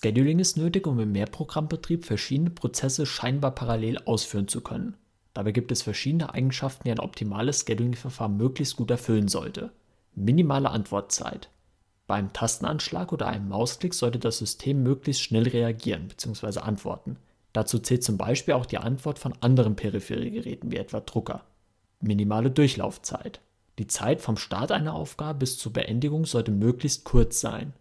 Scheduling ist nötig, um im Mehrprogrammbetrieb verschiedene Prozesse scheinbar parallel ausführen zu können. Dabei gibt es verschiedene Eigenschaften, die ein optimales Scheduling-Verfahren möglichst gut erfüllen sollte. Minimale Antwortzeit. Beim Tastenanschlag oder einem Mausklick sollte das System möglichst schnell reagieren bzw. antworten. Dazu zählt zum Beispiel auch die Antwort von anderen Peripheriegeräten wie etwa Drucker. Minimale Durchlaufzeit. Die Zeit vom Start einer Aufgabe bis zur Beendigung sollte möglichst kurz sein.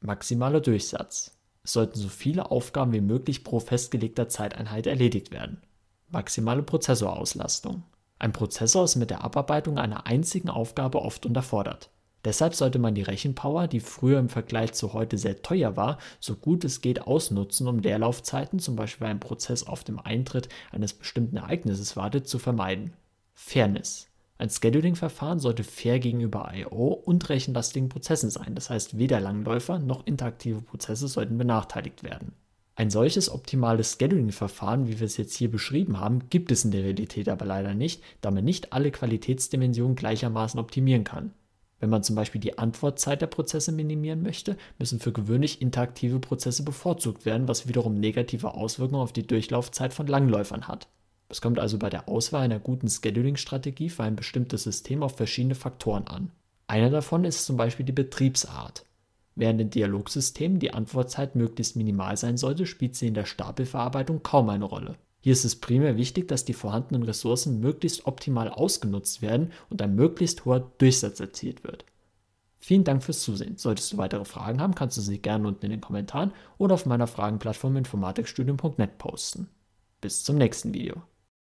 Maximaler Durchsatz sollten so viele Aufgaben wie möglich pro festgelegter Zeiteinheit erledigt werden. Maximale Prozessorauslastung. Ein Prozessor ist mit der Abarbeitung einer einzigen Aufgabe oft unterfordert. Deshalb sollte man die Rechenpower, die früher im Vergleich zu heute sehr teuer war, so gut es geht ausnutzen, um Leerlaufzeiten, zum Beispiel wenn ein Prozess auf dem Eintritt eines bestimmten Ereignisses wartet, zu vermeiden. Fairness. Ein Scheduling-Verfahren sollte fair gegenüber I.O. und rechenlastigen Prozessen sein, das heißt weder Langläufer noch interaktive Prozesse sollten benachteiligt werden. Ein solches optimales Scheduling-Verfahren, wie wir es jetzt hier beschrieben haben, gibt es in der Realität aber leider nicht, da man nicht alle Qualitätsdimensionen gleichermaßen optimieren kann. Wenn man zum Beispiel die Antwortzeit der Prozesse minimieren möchte, müssen für gewöhnlich interaktive Prozesse bevorzugt werden, was wiederum negative Auswirkungen auf die Durchlaufzeit von Langläufern hat. Es kommt also bei der Auswahl einer guten Scheduling-Strategie für ein bestimmtes System auf verschiedene Faktoren an. Einer davon ist zum Beispiel die Betriebsart. Während in Dialogsystemen die Antwortzeit möglichst minimal sein sollte, spielt sie in der Stapelverarbeitung kaum eine Rolle. Hier ist es primär wichtig, dass die vorhandenen Ressourcen möglichst optimal ausgenutzt werden und ein möglichst hoher Durchsatz erzielt wird. Vielen Dank fürs Zusehen. Solltest du weitere Fragen haben, kannst du sie gerne unten in den Kommentaren oder auf meiner Fragenplattform informatikstudium.net posten. Bis zum nächsten Video.